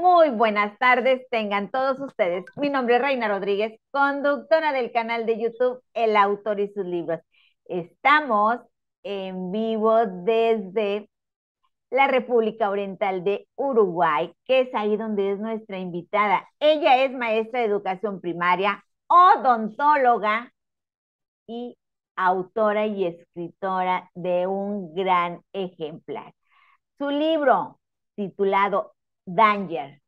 Muy buenas tardes, tengan todos ustedes. Mi nombre es Reina Rodríguez, conductora del canal de YouTube El Autor y sus libros. Estamos en vivo desde la República Oriental de Uruguay, que es ahí donde es nuestra invitada. Ella es maestra de educación primaria, odontóloga y autora y escritora de un gran ejemplar. Su libro titulado Danger.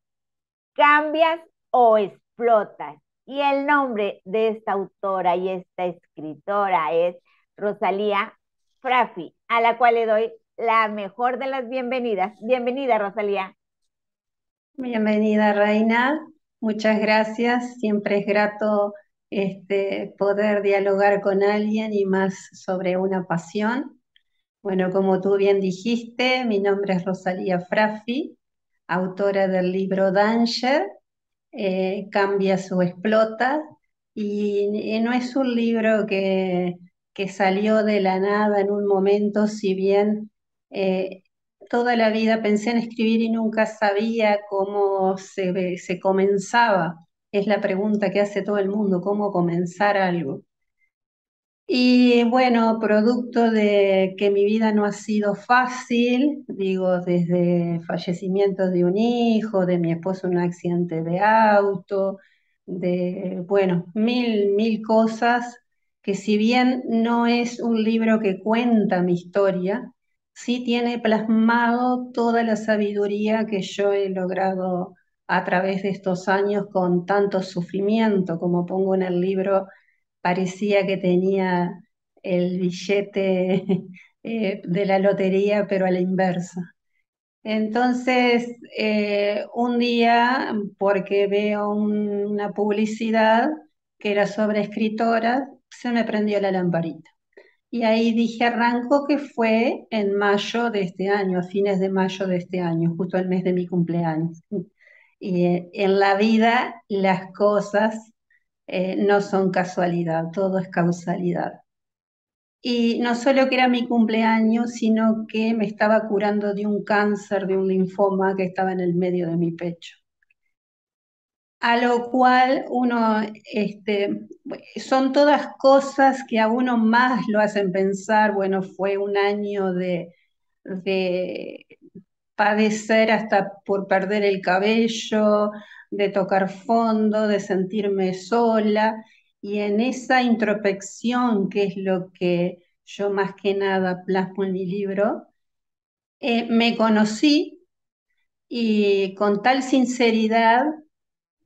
Cambias o explotas. Y el nombre de esta autora y esta escritora es Rosalía Frafi, a la cual le doy la mejor de las bienvenidas. Bienvenida, Rosalía. Bienvenida, Reina. Muchas gracias. Siempre es grato este, poder dialogar con alguien y más sobre una pasión. Bueno, como tú bien dijiste, mi nombre es Rosalía Frafi autora del libro Danger, eh, Cambia su explota, y, no es un libro que, que, salió de la nada en un momento, si bien eh, toda la vida pensé en escribir y nunca sabía cómo se, se comenzaba. Es la pregunta que hace todo el mundo, cómo comenzar algo. Y bueno, producto de que mi vida no ha sido fácil, digo, desde fallecimiento de un hijo, de mi esposo un accidente de auto, de, bueno, mil, mil cosas que si bien no es un libro que cuenta mi historia, sí tiene plasmado toda la sabiduría que yo he logrado a través de estos años con tanto sufrimiento, como pongo en el libro parecía que tenía el billete eh, de la lotería, pero a la inversa. Entonces, eh, un día, porque veo una publicidad que era sobre escritora, se me prendió la lamparita. Y ahí dije arranco que fue en mayo de este año, a fines de mayo de este año, justo el mes de mi cumpleaños. Y eh, en la vida las cosas eh, no son casualidad, todo es causalidad. Y no solo que era mi cumpleaños, sino que me estaba curando de un cáncer, de un linfoma que estaba en el medio de mi pecho. A lo cual uno, este, son todas cosas que a uno más lo hacen pensar, bueno, fue un año de, de padecer hasta por perder el cabello, de tocar fondo, de sentirme sola y en esa introspección, que es lo que yo más que nada plasmo en mi libro, eh, me conocí y con tal sinceridad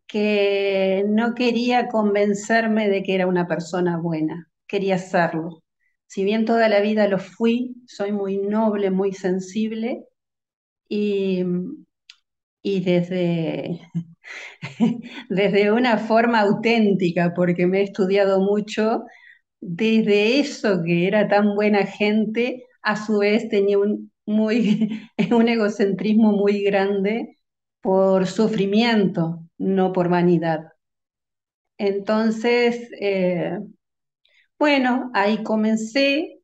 que no quería convencerme de que era una persona buena, quería serlo. Si bien toda la vida lo fui, soy muy noble, muy sensible y y desde, desde una forma auténtica, porque me he estudiado mucho, desde eso que era tan buena gente, a su vez tenía un, muy, un egocentrismo muy grande por sufrimiento, no por vanidad. Entonces, eh, bueno, ahí comencé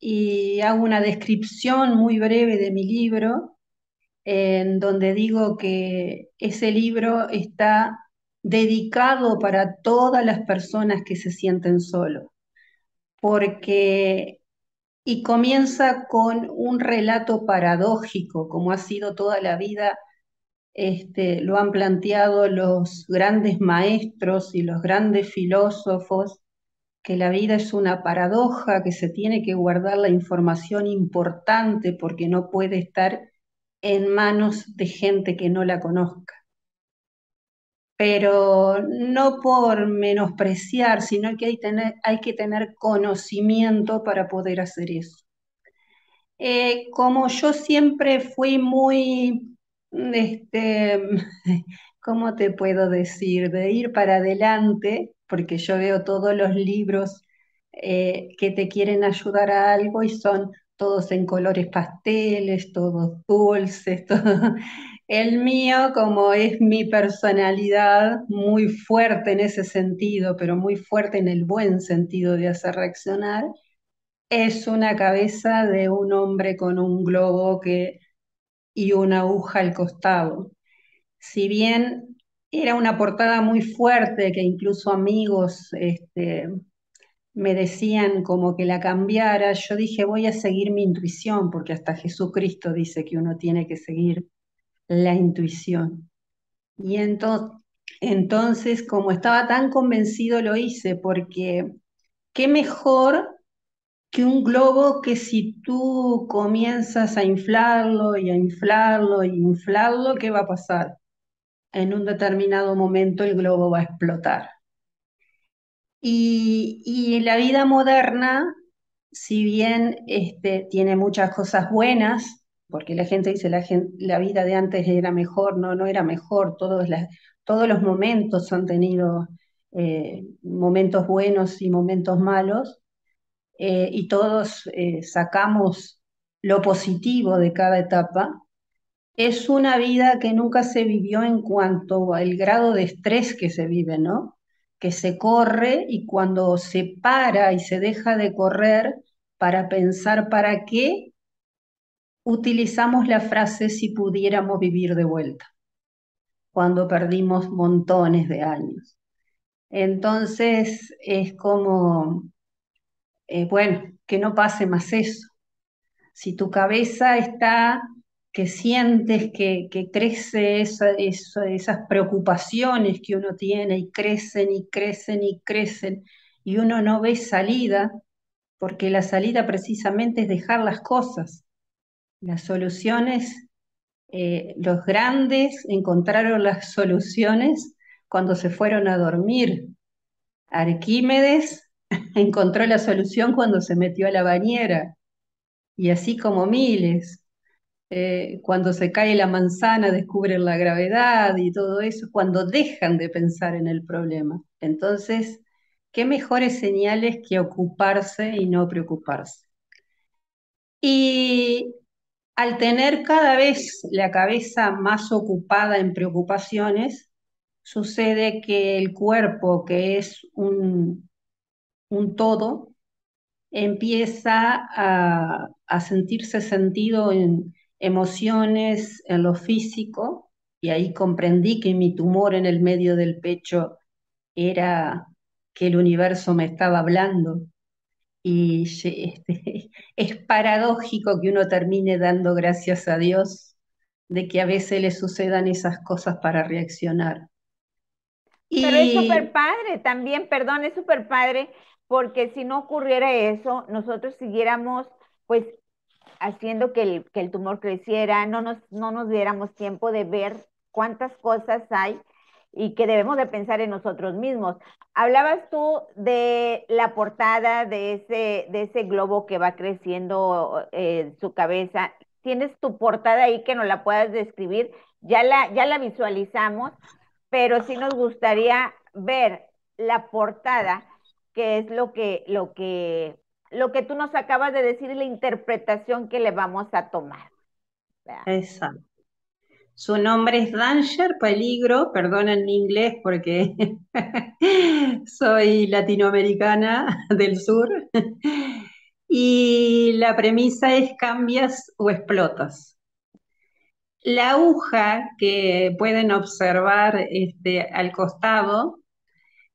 y hago una descripción muy breve de mi libro en donde digo que ese libro está dedicado para todas las personas que se sienten solos, porque y comienza con un relato paradójico, como ha sido toda la vida, este, lo han planteado los grandes maestros y los grandes filósofos, que la vida es una paradoja, que se tiene que guardar la información importante porque no puede estar en manos de gente que no la conozca. Pero no por menospreciar, sino que hay, hay que tener conocimiento para poder hacer eso. Eh, como yo siempre fui muy, este, ¿cómo te puedo decir? De ir para adelante, porque yo veo todos los libros eh, que te quieren ayudar a algo y son todos en colores pasteles, todos dulces, El mío, como es mi personalidad, muy fuerte en ese sentido, pero muy fuerte en el buen sentido de hacer reaccionar, es una cabeza de un hombre con un globo que, y una aguja al costado. Si bien era una portada muy fuerte que incluso amigos este, me decían como que la cambiara, yo dije, voy a seguir mi intuición, porque hasta Jesucristo dice que uno tiene que seguir la intuición. Y entonces, entonces como estaba tan convencido, lo hice, porque qué mejor que un globo que si tú comienzas a inflarlo y a inflarlo y inflarlo, ¿qué va a pasar? En un determinado momento el globo va a explotar. Y, la vida moderna, si bien este, tiene muchas cosas buenas, porque la gente dice la, la vida de antes era mejor, no, no era mejor, todos, los momentos han tenido eh, momentos buenos y momentos malos, eh, y todos eh, sacamos lo positivo de cada etapa, es una vida que nunca se vivió en cuanto al grado de estrés que se vive, ¿no? que se corre y cuando se para y se deja de correr para pensar para qué, utilizamos la frase si pudiéramos vivir de vuelta, cuando perdimos montones de años. Entonces es como, eh, bueno, que no pase más eso. Si tu cabeza está que sientes, que, crecen crece esas preocupaciones que uno tiene y crecen y crecen y crecen y uno no ve salida, porque la salida precisamente es dejar las cosas. Las soluciones, eh, los grandes encontraron las soluciones cuando se fueron a dormir. Arquímedes encontró la solución cuando se metió a la bañera. Y así como miles, eh, cuando se cae la manzana descubren la gravedad y todo eso, cuando dejan de pensar en el problema. Entonces, ¿qué mejores señales que ocuparse y no preocuparse? Y al tener cada vez la cabeza más ocupada en preocupaciones, sucede que el cuerpo, que es un, todo, empieza a sentirse sentido en, emociones en lo físico y ahí comprendí que mi tumor en el medio del pecho era que el universo me estaba hablando. Y este, es paradójico que uno termine dando gracias a Dios de que a veces le sucedan esas cosas para reaccionar. Pero es súper padre también, perdón, es súper padre, porque si no ocurriera eso, nosotros siguiéramos pues haciendo que el, tumor creciera, no nos, no nos diéramos tiempo de ver cuántas cosas hay y que debemos de pensar en nosotros mismos. Hablabas tú de la portada de ese, de ese globo que va creciendo eh, en su cabeza. ¿Tienes tu portada ahí que nos la puedas describir? Ya la, ya la visualizamos, pero sí nos gustaría ver la portada, que es lo que, lo que lo que tú nos acabas de decir y la interpretación que le vamos a tomar. Exacto. Su nombre es Danger, peligro, perdón en inglés porque soy latinoamericana del sur. y la premisa es cambias o explotas. La aguja que pueden observar este, al costado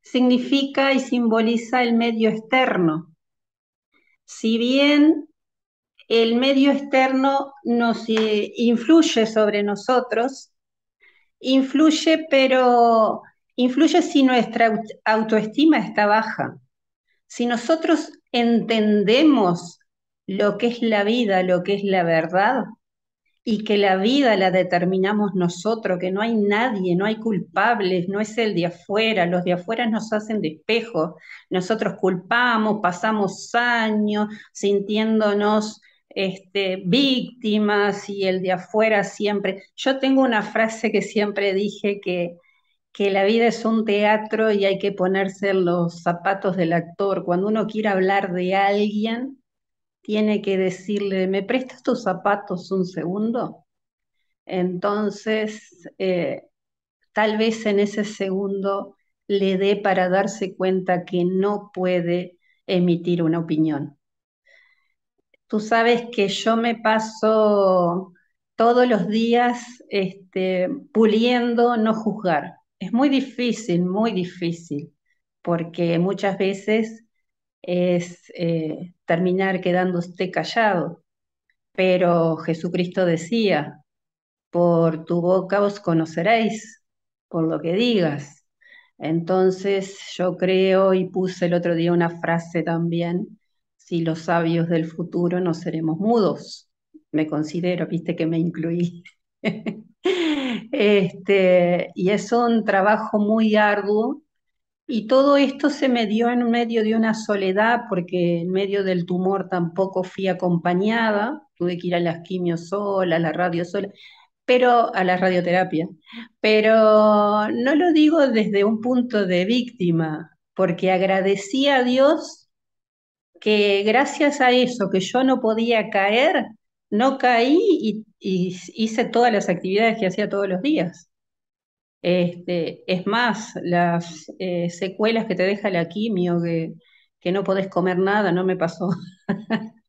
significa y simboliza el medio externo, si bien el medio externo nos eh, influye sobre nosotros, influye, pero influye si nuestra autoestima está baja. Si nosotros entendemos lo que es la vida, lo que es la verdad, y que la vida la determinamos nosotros, que no hay nadie, no hay culpables, no es el de afuera, los de afuera nos hacen de nosotros culpamos, pasamos años sintiéndonos este, víctimas y el de afuera siempre. Yo tengo una frase que siempre dije que, que la vida es un teatro y hay que ponerse los zapatos del actor. Cuando uno quiere hablar de alguien, tiene que decirle, ¿me prestas tus zapatos un segundo? Entonces, eh, tal vez en ese segundo le dé para darse cuenta que no puede emitir una opinión. Tú sabes que yo me paso todos los días este, puliendo no juzgar. Es muy difícil, muy difícil, porque muchas veces es eh, terminar terminar usted callado. Pero Jesucristo decía, por tu boca os conoceréis, por lo que digas. Entonces yo creo y puse el otro día una frase también, si los sabios del futuro no seremos mudos. Me considero, viste que me incluí. este, y es un trabajo muy arduo y todo esto se me dio en medio de una soledad, porque en medio del tumor tampoco fui acompañada, tuve que ir a las quimios sola, a la radio sola, pero a la radioterapia. Pero no lo digo desde un punto de víctima, porque agradecí a Dios que gracias a eso que yo no podía caer, no caí y hice todas las actividades que hacía todos los días. Este, es más, las eh, secuelas que te deja la quimio, que, no podés comer nada, no me pasó.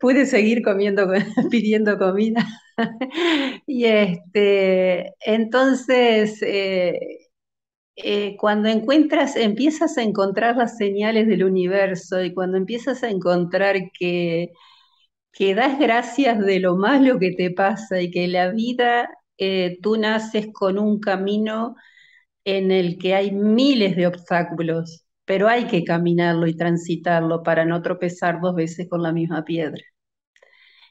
Pude seguir comiendo, pidiendo comida. y este, entonces, eh, eh, cuando encuentras, empiezas a encontrar las señales del universo y cuando empiezas a encontrar que, que das gracias de lo malo que te pasa y que la vida eh, tú naces con un camino en el que hay miles de obstáculos, pero hay que caminarlo y transitarlo para no tropezar dos veces con la misma piedra.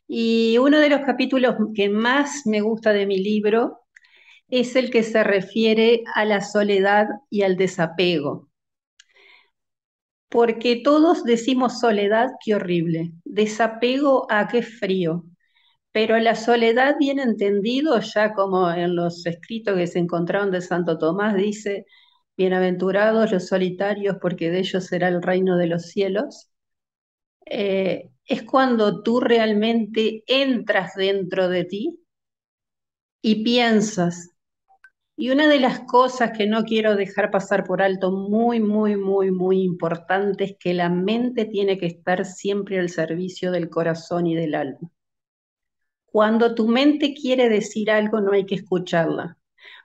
Y uno de los capítulos que más me gusta de mi libro es el que se refiere a la soledad y al desapego. Porque todos decimos soledad, qué horrible. Desapego, a qué frío. Pero la soledad, bien entendido, ya como en los escritos que se encontraron de Santo Tomás, dice, bienaventurados los solitarios, porque de ellos será el reino de los cielos, eh, es cuando tú realmente entras dentro de ti y piensas. Y una de las cosas que no quiero dejar pasar por alto, muy, muy, muy, muy importante, es que la mente tiene que estar siempre al servicio del corazón y del alma. Cuando tu mente quiere decir algo, no hay que escucharla.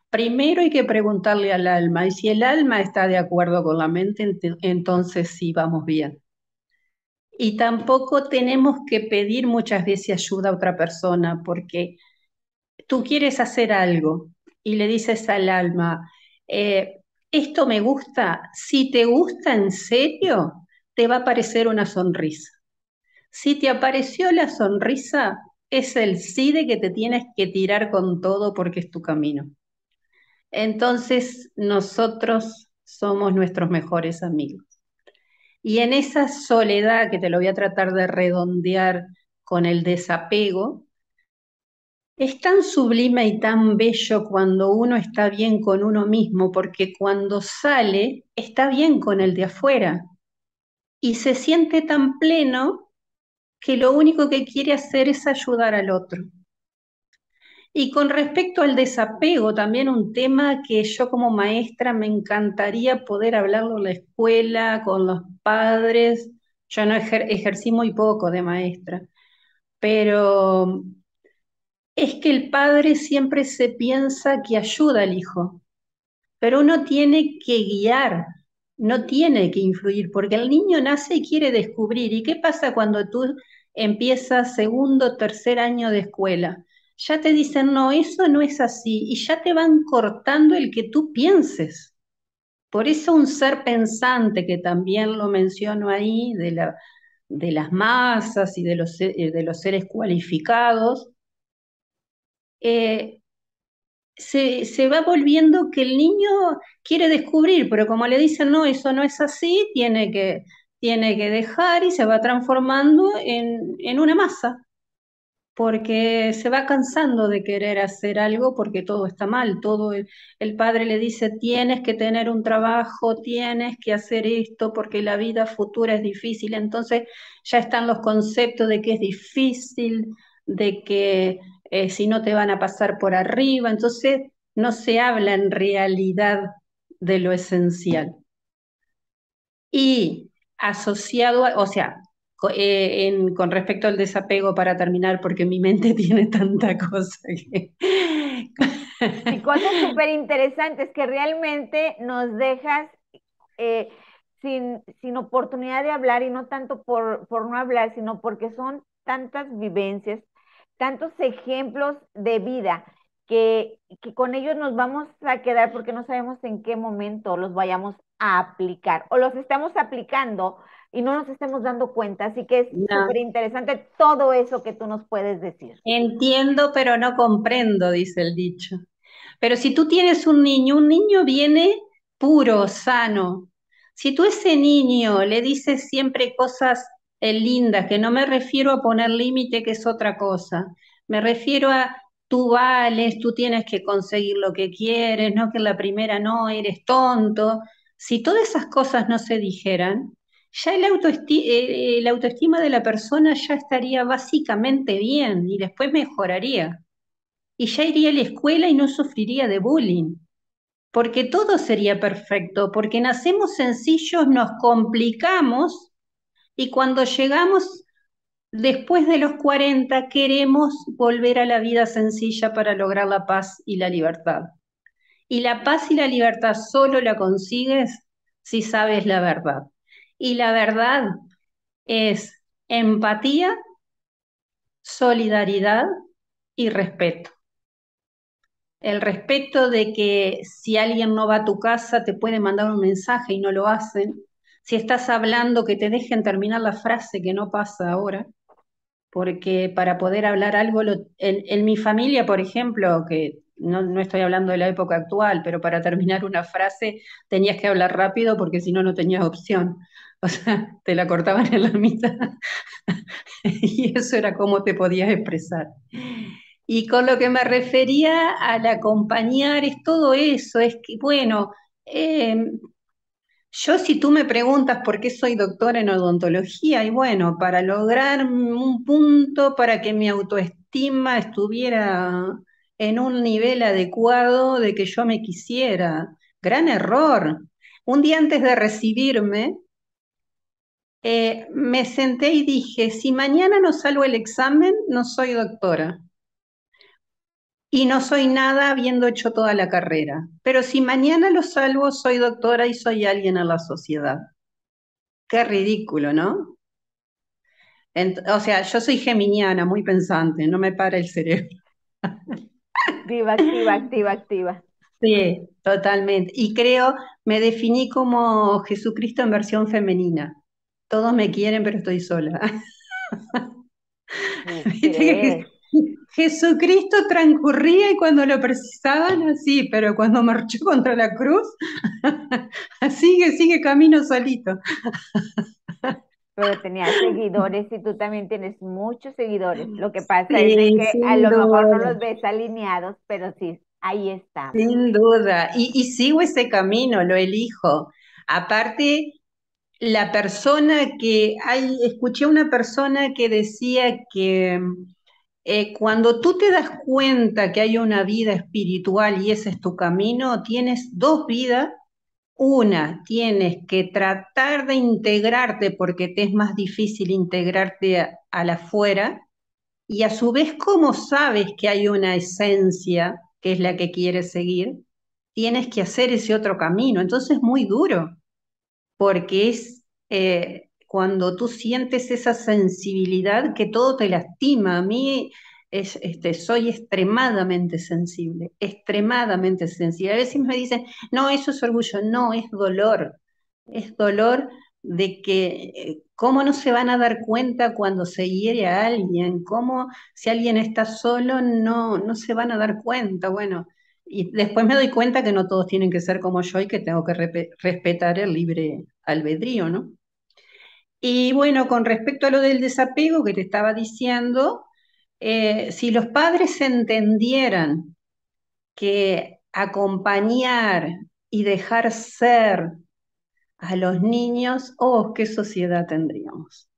Primero hay que preguntarle al alma, y si el alma está de acuerdo con la mente, entonces sí vamos bien. Y tampoco tenemos que pedir muchas veces ayuda a otra persona, porque tú quieres hacer algo y le dices al alma, eh, esto me gusta, si te gusta en serio, te va a aparecer una sonrisa. Si te apareció la sonrisa, es el sí de que te tienes que tirar con todo porque es tu camino. Entonces nosotros somos nuestros mejores amigos. Y en esa soledad, que te lo voy a tratar de redondear con el desapego, es tan sublime y tan bello cuando uno está bien con uno mismo, porque cuando sale, está bien con el de afuera. Y se siente tan pleno que lo único que quiere hacer es ayudar al otro. Y con respecto al desapego, también un tema que yo como maestra me encantaría poder hablarlo en la escuela, con los padres. Yo no ejercí muy poco de maestra, pero es que el padre siempre se piensa que ayuda al hijo, pero uno tiene que guiar no tiene que influir, porque el niño nace y quiere descubrir. ¿Y qué pasa cuando tú empiezas segundo, tercer año de escuela? Ya te dicen, no, eso no es así, y ya te van cortando el que tú pienses. Por eso un ser pensante, que también lo menciono ahí, de, la, de las masas y de los, eh, de los seres cualificados, eh, se, se, va volviendo que el niño quiere descubrir, pero como le dicen, no, eso no es así, tiene que, tiene que dejar y se va transformando en, en una masa, porque se va cansando de querer hacer algo porque todo está mal, todo el, el, padre le dice tienes que tener un trabajo, tienes que hacer esto porque la vida futura es difícil, entonces ya están los conceptos de que es difícil, de que eh, si no te van a pasar por arriba, entonces no se habla en realidad de lo esencial. Y asociado, o sea, eh, en, con respecto al desapego para terminar, porque mi mente tiene tanta cosa Y cosas súper interesantes que realmente nos dejas eh, sin, sin, oportunidad de hablar y no tanto por, por no hablar, sino porque son tantas vivencias, tantos ejemplos de vida que, con ellos nos vamos a quedar porque no sabemos en qué momento los vayamos a aplicar o los estamos aplicando y no nos estamos dando cuenta. Así que es súper interesante todo eso que tú nos puedes decir. Entiendo, pero no comprendo, dice el dicho. Pero si tú tienes un niño, un niño viene puro, sano. Si tú ese niño le dices siempre cosas linda, que no me refiero a poner límite, que es otra cosa. Me refiero a tú vales, tú tienes que conseguir lo que quieres, no que la primera no, eres tonto. Si todas esas cosas no se dijeran, ya el autoestima, eh, eh, autoestima de la persona ya estaría básicamente bien y después mejoraría. Y ya iría a la escuela y no sufriría de bullying. Porque todo sería perfecto, porque nacemos sencillos, nos complicamos y cuando llegamos después de los 40, queremos volver a la vida sencilla para lograr la paz y la libertad. Y la paz y la libertad solo la consigues si sabes la verdad. Y la verdad es empatía, solidaridad y respeto. El respeto de que si alguien no va a tu casa te puede mandar un mensaje y no lo hacen, si estás hablando, que te dejen terminar la frase, que no pasa ahora, porque para poder hablar algo, en, mi familia, por ejemplo, que no, estoy hablando de la época actual, pero para terminar una frase tenías que hablar rápido porque si no, no tenías opción. O sea, te la cortaban en la mitad y eso era cómo te podías expresar. Y con lo que me refería al acompañar es todo eso, es que, bueno, eh, yo si tú me preguntas por qué soy doctora en odontología, y bueno, para lograr un punto para que mi autoestima estuviera en un nivel adecuado de que yo me quisiera. Gran error. Un día antes de recibirme, eh, me senté y dije, si mañana no salgo el examen, no soy doctora y no soy nada habiendo hecho toda la carrera. Pero si mañana lo salvo, soy doctora y soy alguien a la sociedad. Qué ridículo, ¿no? o sea, yo soy geminiana, muy pensante, no me para el cerebro. Activa, activa, activa, activa. Sí, totalmente. Y creo, me definí como Jesucristo en versión femenina. Todos me quieren, pero estoy sola. Jesucristo transcurría y cuando lo precisaban, así, pero cuando marchó contra la cruz, sigue, sigue camino solito. pero tenía seguidores y tú también tienes muchos seguidores. Lo que pasa es que a lo mejor no los ves alineados, pero sí, ahí está. Sin duda. Y, y sigo ese camino, lo elijo. Aparte, la persona que hay, escuché a una persona que decía que eh, cuando tú te das cuenta que hay una vida espiritual y ese es tu camino, tienes dos vidas. Una, tienes que tratar de integrarte porque te es más difícil integrarte a, afuera la Y a su vez, como sabes que hay una esencia que es la que quieres seguir, tienes que hacer ese otro camino. Entonces es muy duro porque es eh, cuando tú sientes esa sensibilidad que todo te lastima. A mí este, soy extremadamente sensible, extremadamente sensible. A veces me dicen, no, eso es orgullo, no, es dolor, es dolor de que eh, cómo no se van a dar cuenta cuando se hiere a alguien, cómo si alguien está solo no, no se van a dar cuenta. Bueno, y después me doy cuenta que no todos tienen que ser como yo y que tengo que respetar el libre albedrío, ¿no? Y bueno, con respecto a lo del desapego que te estaba diciendo, eh, si los padres entendieran que acompañar y dejar ser a los niños, oh, qué sociedad tendríamos.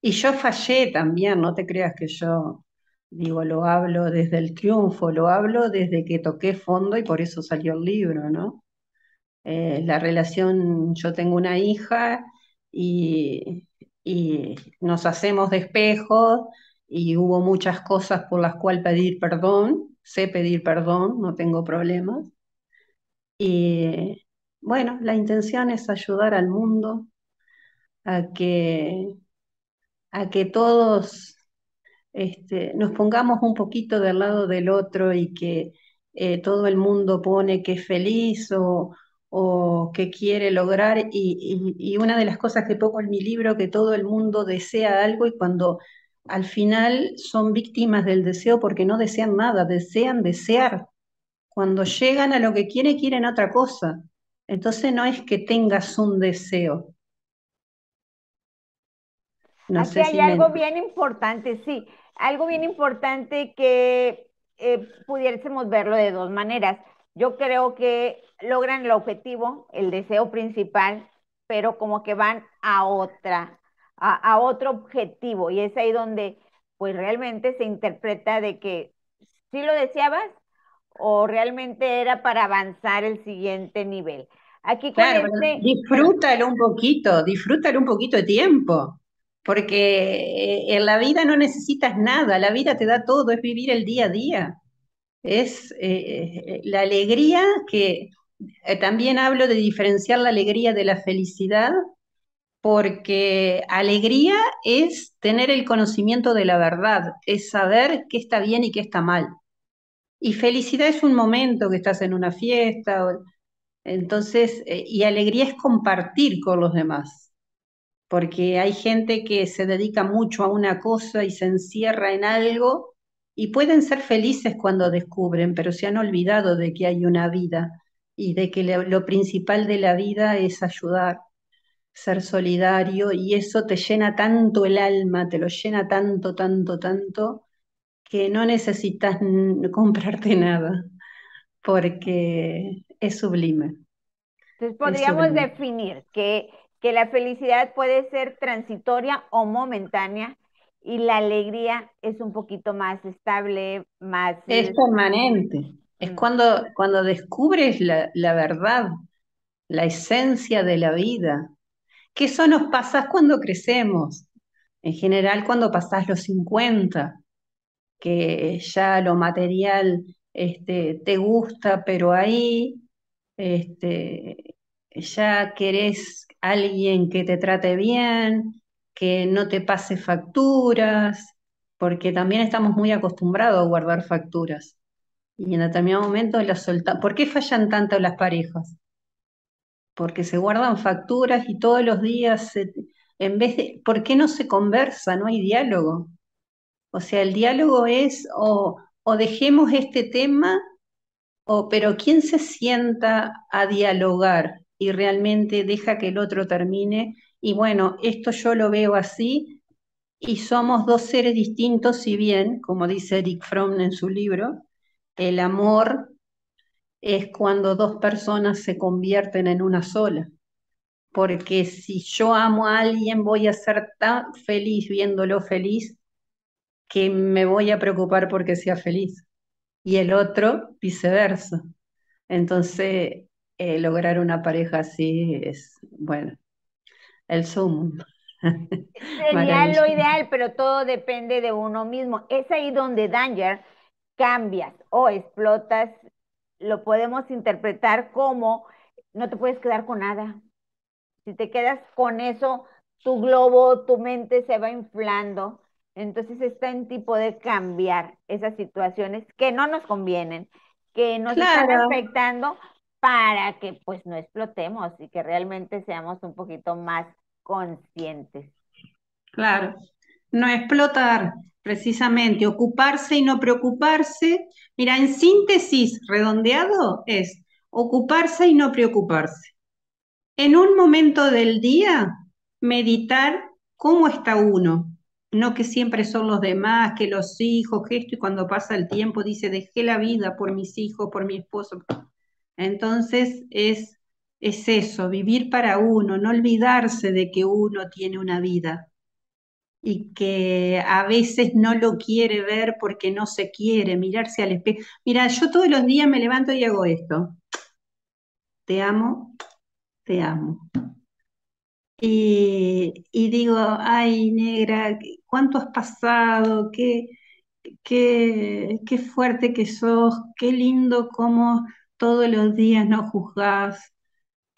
Y yo fallé también, no te creas que yo digo, lo hablo desde el triunfo, lo hablo desde que toqué fondo y por eso salió el libro, ¿no? Eh, la relación, yo tengo una hija y, nos hacemos despejos y hubo muchas cosas por las cuales pedir perdón, sé pedir perdón, no tengo problemas. Y bueno, la intención es ayudar al mundo a que, a que todos este, nos pongamos un poquito del lado del otro y que eh, todo el mundo pone que es feliz o, o que quiere lograr y, una de las cosas que pongo en mi libro, que todo el mundo desea algo y cuando al final son víctimas del deseo porque no desean nada, desean desear. Cuando llegan a lo que quieren, quieren otra cosa. Entonces no es que tengas un deseo. No Aquí hay algo bien importante, sí, algo bien mm. importante que eh, pudiésemos verlo de dos maneras yo creo que logran el objetivo, el deseo principal, pero como que van a otra, a, otro objetivo. Y es ahí donde pues realmente se interpreta de que sí lo deseabas o realmente era para avanzar el siguiente nivel. Aquí claro, este disfrútalo un poquito, disfrútalo un poquito de tiempo, porque eh, en la vida no necesitas nada, la vida te da todo, es vivir el día a día. Es eh, eh, la alegría que eh, también hablo de diferenciar la alegría de la felicidad, porque alegría es tener el conocimiento de la verdad, es saber qué está bien y qué está mal. Y felicidad es un momento que estás en una fiesta, entonces, y alegría es compartir con los demás porque hay gente que se dedica mucho a una cosa y se encierra en algo y pueden ser felices cuando descubren, pero se han olvidado de que hay una vida y de que lo principal de la vida es ayudar, ser solidario y eso te llena tanto el alma, te lo llena tanto, tanto, tanto, que no necesitas comprarte nada porque es sublime. Entonces podríamos definir que, que la felicidad puede ser transitoria o momentánea y la alegría es un poquito más estable, más... Es este, permanente. Es cuando, cuando descubres la, verdad, la esencia de la vida. Que eso nos pasa cuando crecemos. En general, cuando pasás los 50, que ya lo material este, te gusta, pero ahí este, ya querés alguien que te trate bien, que no te pase facturas, porque también estamos muy acostumbrados a guardar facturas. Y en determinado momento las soltamos. ¿Por qué fallan tanto las parejas? Porque se guardan facturas y todos los días, en vez de, ¿por qué no se conversa? No hay diálogo. O sea, el diálogo es o, o dejemos este tema, o pero ¿quién se sienta a dialogar y realmente deja que el otro termine y bueno, esto yo lo veo así, y somos dos seres distintos, si bien, como dice Eric Fromm en su libro, el amor es cuando dos personas se convierten en una sola. Porque si yo amo a alguien, voy a ser tan feliz viéndolo feliz que me voy a preocupar porque sea feliz. Y el otro, viceversa. Entonces, eh, lograr una pareja así es, bueno, el zoom Sería lo ideal, pero todo depende de uno mismo. Es ahí donde Danger cambias o explotas, lo podemos interpretar como no te puedes quedar con nada. Si te quedas con eso, tu globo, tu mente se va inflando. Entonces está en ti poder cambiar esas situaciones que no nos convienen, que nos están afectando para que pues no explotemos y que realmente seamos un poquito más conscientes. Claro, no explotar, precisamente, ocuparse y no preocuparse. Mira, en síntesis, redondeado es ocuparse y no preocuparse. En un momento del día, meditar cómo está uno, no que siempre son los demás, que los hijos, que esto, y cuando pasa el tiempo dice, dejé la vida por mis hijos, por mi esposo. Entonces es es eso, vivir para uno, no olvidarse de que uno tiene una vida y que a veces no lo quiere ver porque no se quiere, mirarse al espejo. Mira, yo todos los días me levanto y hago esto. Te amo, te amo. Y, digo, ay, negra, ¿cuánto has pasado? ¿Qué, qué, fuerte que sos, qué lindo cómo todos los días no juzgás,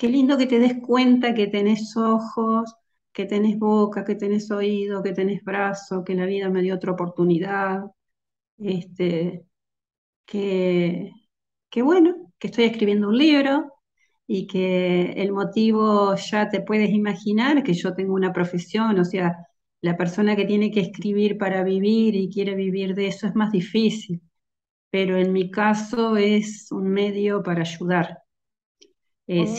qué lindo que te des cuenta que tenés ojos, que tenés boca, que tenés oído, que tenés brazo, que la vida me dio otra oportunidad, este, que, que bueno, que estoy escribiendo un libro y que el motivo ya te puedes imaginar, que yo tengo una profesión, o sea, la persona que tiene que escribir para vivir y quiere vivir de eso es más difícil, pero en mi caso es un medio para ayudar. Eh, si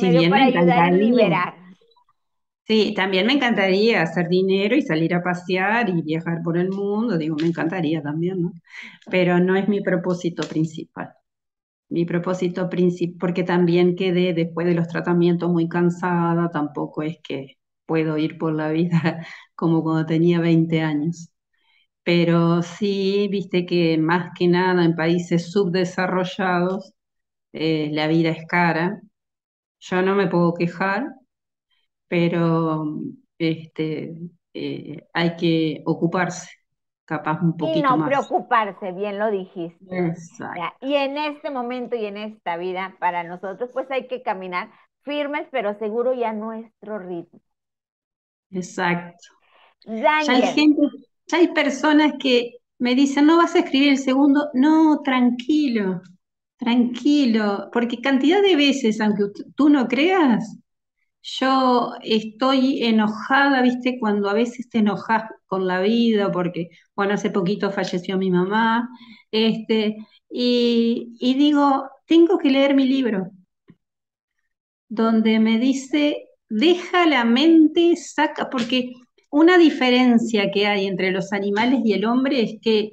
Sí, también me encantaría hacer dinero y salir a pasear y viajar por el mundo, digo, me encantaría también, ¿no? Pero no es mi propósito principal. Mi propósito principal, porque también quedé después de los tratamientos muy cansada, tampoco es que puedo ir por la vida como cuando tenía 20 años. Pero sí, viste que más que nada en países subdesarrollados eh, la vida es cara yo no me puedo quejar, pero este, eh, hay que ocuparse, capaz un poquito. Y no preocuparse, bien lo dijiste. Y en este momento y en esta vida, para nosotros, pues hay que caminar firmes, pero seguro y a nuestro ritmo. Exacto. Ya hay, gente, ya hay personas que me dicen, no vas a escribir el segundo, no, tranquilo, Tranquilo, porque cantidad de veces, aunque tú no creas, yo estoy enojada, viste, cuando a veces te enojas con la vida, porque, bueno, hace poquito falleció mi mamá, este, y, y digo, tengo que leer mi libro, donde me dice, deja la mente, saca, porque una diferencia que hay entre los animales y el hombre es que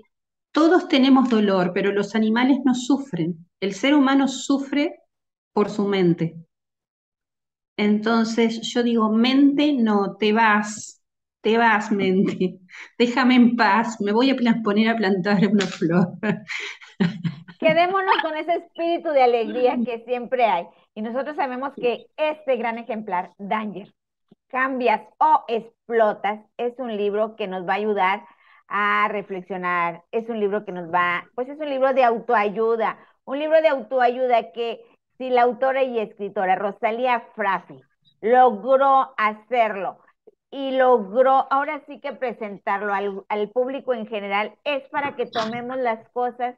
todos tenemos dolor, pero los animales no sufren. El ser humano sufre por su mente. Entonces yo digo, mente, no, te vas, te vas, mente, déjame en paz, me voy a poner a plantar una flor. Quedémonos con ese espíritu de alegría mm. que siempre hay. Y nosotros sabemos que este gran ejemplar, Danger, cambias o explotas, es un libro que nos va a ayudar a reflexionar, es un libro que nos va, pues es un libro de autoayuda, un libro de autoayuda que si la autora y escritora Rosalía Fraffi logró hacerlo y logró ahora sí que presentarlo al, público en general, es para que tomemos las cosas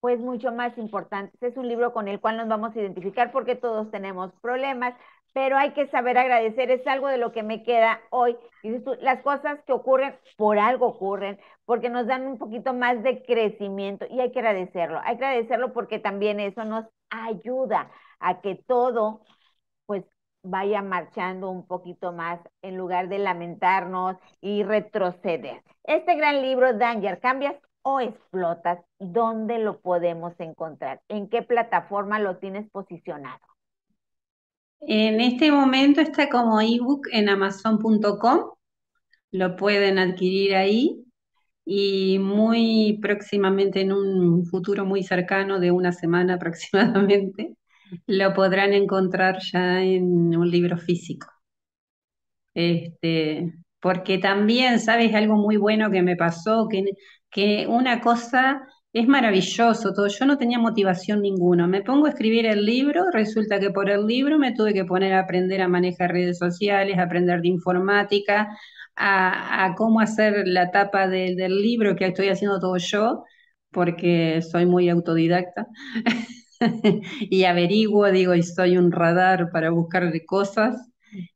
pues mucho más importantes. Es un libro con el cual nos vamos a identificar porque todos tenemos problemas, pero hay que saber agradecer, es algo de lo que me queda hoy. Dices las cosas que ocurren, por algo ocurren, porque nos dan un poquito más de crecimiento y hay que agradecerlo, hay que agradecerlo porque también eso nos ayuda a que todo pues vaya marchando un poquito más en lugar de lamentarnos y retroceder. Este gran libro, Danger, ¿cambias o explotas? ¿Dónde lo podemos encontrar? ¿En qué plataforma lo tienes posicionado? En este momento está como ebook en amazon.com. Lo pueden adquirir ahí y muy próximamente, en un futuro muy cercano de una semana aproximadamente, lo podrán encontrar ya en un libro físico. Este, porque también, ¿sabes? Algo muy bueno que me pasó, que, que una cosa es maravilloso todo. Yo no tenía motivación ninguna. Me pongo a escribir el libro, resulta que por el libro me tuve que poner a aprender a manejar redes sociales, a aprender de informática, a, cómo hacer la tapa del libro que estoy haciendo todo yo, porque soy muy autodidacta. y averiguo, digo, y soy un radar para buscar cosas.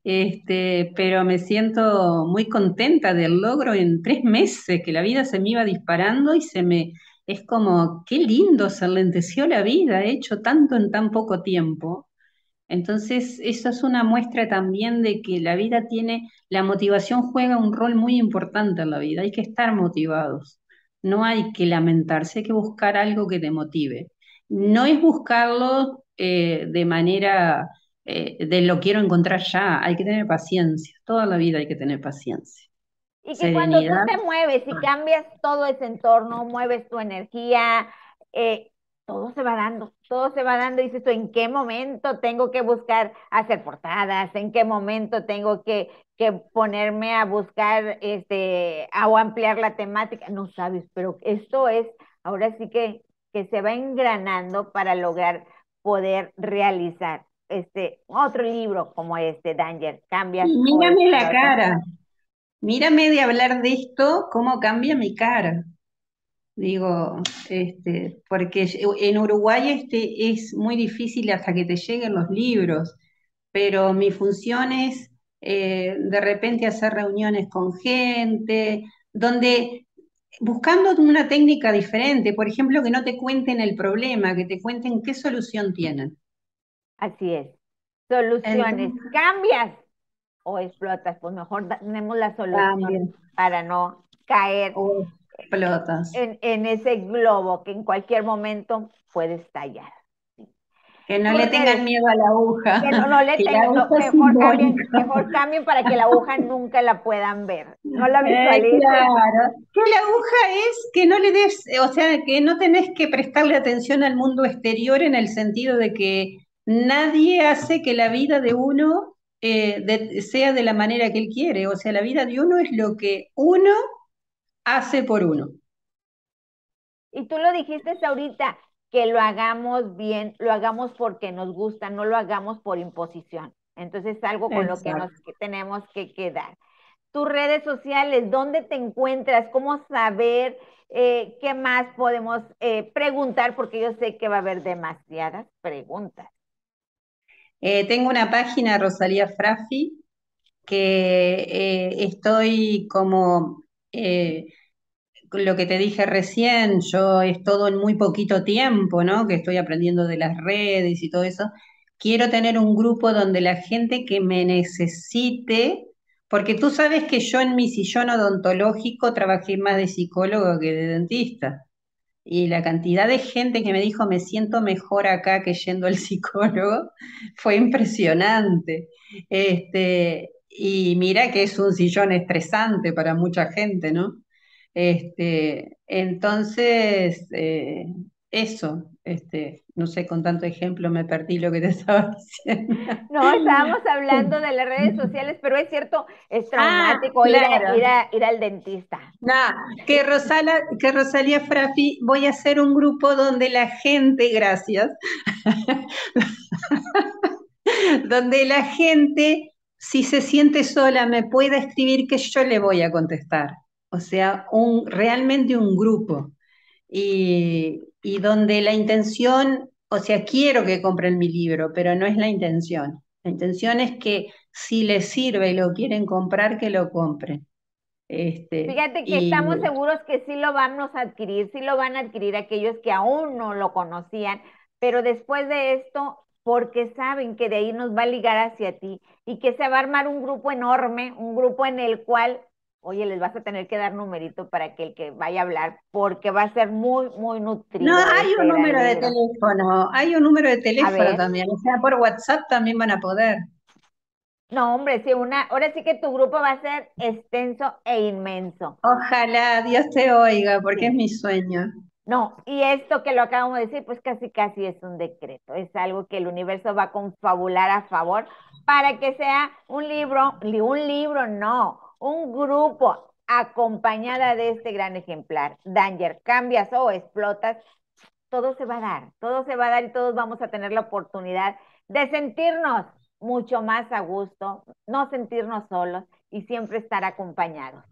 Este, pero me siento muy contenta del logro en tres meses, que la vida se me iba disparando y se me, es como, qué lindo, se lenteció la vida, he hecho tanto en tan poco tiempo. Entonces, eso es una muestra también de que la vida tiene, la motivación juega un rol muy importante en la vida, hay que estar motivados, no hay que lamentarse, hay que buscar algo que te motive. No es buscarlo eh, de manera eh, de lo quiero encontrar ya, hay que tener paciencia, toda la vida hay que tener paciencia. Y que cuando tú te mueves y cambias todo ese entorno, mueves tu energía, eh, todo se va dando, todo se va dando. Dices tú, ¿en qué momento tengo que buscar hacer portadas? ¿En qué momento tengo que, ponerme a buscar este, o ampliar la temática? No sabes, pero esto es, ahora sí que, que se va engranando para lograr poder realizar este otro libro como este, Danger. Cambia. Mírame la cara mírame de hablar de esto, cómo cambia mi cara. Digo, este, porque en Uruguay este es muy difícil hasta que te lleguen los libros, pero mi función es eh, de repente hacer reuniones con gente, donde buscando una técnica diferente, por ejemplo, que no te cuenten el problema, que te cuenten qué solución tienen. Así es. Soluciones, cambias o explotas, pues mejor tenemos la solución para no caer En, ese globo que en cualquier momento puede estallar. Que no le tengan miedo a la aguja. Que no, le tengan, mejor, cambien, para que la aguja nunca la puedan ver. No la eh, visualicen. Que la aguja es que no le des, o sea, que no tenés que prestarle atención al mundo exterior en el sentido de que nadie hace que la vida de uno eh, sea de la manera que Él quiere. O sea, la vida de uno es lo que uno hace por uno. Y tú lo dijiste ahorita, que lo hagamos bien, lo hagamos porque nos gusta, no lo hagamos por imposición. Entonces es algo con lo que nos tenemos que quedar. Tus redes sociales, ¿dónde te encuentras? ¿Cómo saber eh, qué más podemos eh, preguntar? Porque yo sé que va a haber demasiadas preguntas. Eh, tengo una página, Rosalía Fraffi, que eh, estoy como eh, lo que te dije recién, yo es todo en muy poquito tiempo, ¿no? Que estoy aprendiendo de las redes y todo eso. Quiero tener un grupo donde la gente que me necesite, porque tú sabes que yo en mi sillón odontológico trabajé más de psicólogo que de dentista y la cantidad de gente que me dijo me siento mejor acá que yendo al psicólogo fue impresionante. Este, y mira que es un sillón estresante para mucha gente, ¿no? Este, entonces, eh, eso, este, no sé, con tanto ejemplo me perdí lo que te estaba diciendo. No, estábamos hablando de las redes sociales, pero es cierto, es ah, traumático ir, al dentista. No, que, que Rosalía Frafi, voy a hacer un grupo donde la gente, gracias, donde la gente, si se siente sola, me pueda escribir que yo le voy a contestar. O sea, un, realmente un grupo y, y donde la intención, o sea, quiero que compren mi libro, pero no es la intención. La intención es que si les sirve y lo quieren comprar, que lo compren. Este, Fíjate que estamos seguros que sí lo van a adquirir, sí lo van a adquirir aquellos que aún no lo conocían, pero después de esto, porque saben que de ahí nos va a ligar hacia ti y que se va a armar un grupo enorme, un grupo en el cual Oye, les vas a tener que dar numerito para que el que vaya a hablar, porque va a ser muy, muy nutrido. No, hay este un número de teléfono, hay un número de teléfono también, o sea, por WhatsApp también van a poder. No, hombre, sí, una, ahora sí que tu grupo va a ser extenso e inmenso. Ojalá Dios te oiga, porque es mi sueño. No, y esto que lo acabamos de decir, pues casi casi es un decreto, es algo que el universo va a confabular a favor para que sea un libro, un libro no, un grupo acompañada de este gran ejemplar. Danger, cambias o explotas, todo se va a dar, todo se va a dar y todos vamos a tener la oportunidad de sentirnos mucho más a gusto, no sentirnos solos y siempre estar acompañados.